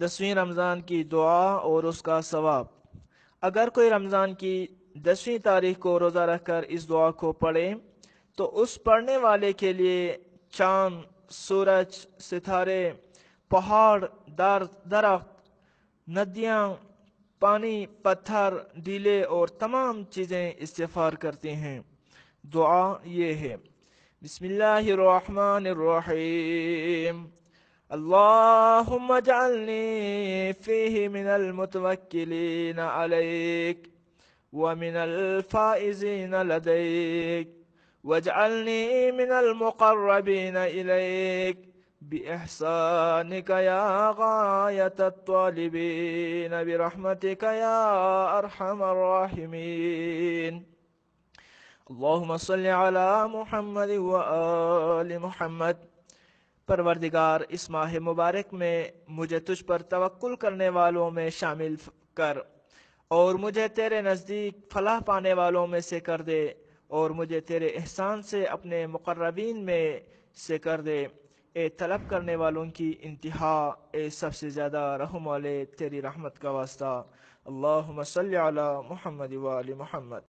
دسویں رمضان کی دعا اور اس کا ثواب اگر کوئی رمضان کی دسویں تاریخ کو روزہ رکھ کر اس دعا کو پڑھے تو اس پڑھنے والے کے لیے چاند سورج ستارے پہاڑ در درخت ندیاں پانی پتھر ڈیلے اور تمام چیزیں استفار کرتے ہیں دعا یہ ہے بسم اللہ الرحمن الرحیم اللهم اجعلني فيه من المتوكلين عليك ومن الفائزين لديك واجعلني من المقربين إليك بإحسانك يا غاية الطالبين برحمتك يا أرحم الراحمين اللهم صل على محمد وآل محمد پروردگار اس ماہ مبارک میں مجھے تجھ پر توکل کرنے والوں میں شامل کر اور مجھے تیرے نزدیک فلاح پانے والوں میں سے کر دے اور مجھے تیرے احسان سے اپنے مقربین میں سے کر دے اے طلب کرنے والوں کی انتہا اے سب سے زیادہ رحم والے تیری رحمت کا واسطہ اللہم صلی علی محمد و علی محمد